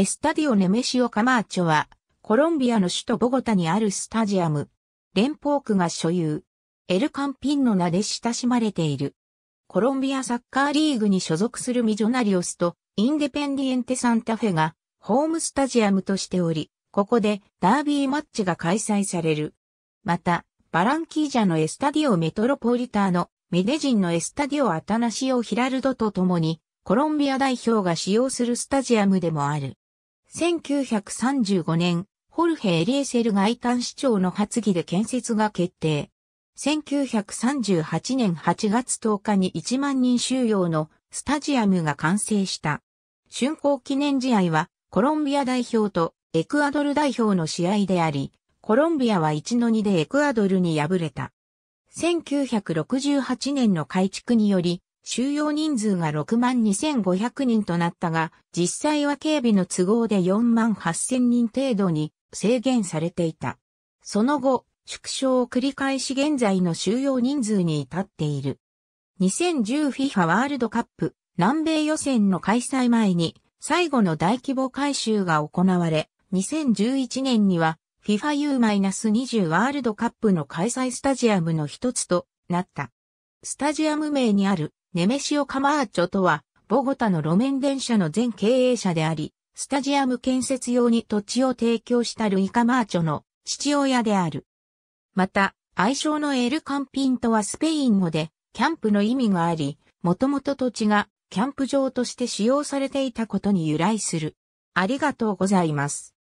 エスタディオ・ネメシオ・カマーチョは、コロンビアの首都ボゴタにあるスタジアム、連邦区が所有、エルカンピンの名で親しまれている。コロンビアサッカーリーグに所属するミジョナリオスとインデペンディエンテ・サンタフェがホームスタジアムとしており、ここでダービーマッチが開催される。また、バランキージャのエスタディオ・メトロポリターのメデジンのエスタディオ・アタナシオ・ヒラルドと共に、コロンビア代表が使用するスタジアムでもある。1935年、ホルヘ・エリエセル外観市長の発議で建設が決定。1938年8月10日に1万人収容のスタジアムが完成した。竣工記念試合はコロンビア代表とエクアドル代表の試合であり、コロンビアは1-2でエクアドルに敗れた。1968年の改築により、収容人数が6万2500人となったが、実際は警備の都合で4万8000人程度に制限されていた。その後、縮小を繰り返し現在の収容人数に至っている。2010FIFA ワールドカップ南米予選の開催前に最後の大規模改修が行われ、2011年には FIFAU-20 ワールドカップの開催スタジアムの一つとなった。スタジアム名にあるネメシオ・カマーチョとは、ボゴタの路面電車の前経営者であり、スタジアム建設用に土地を提供したルイ・カマーチョの父親である。また、愛称のエル・カンピンとはスペイン語で、キャンプの意味があり、もともと土地がキャンプ場として使用されていたことに由来する。ありがとうございます。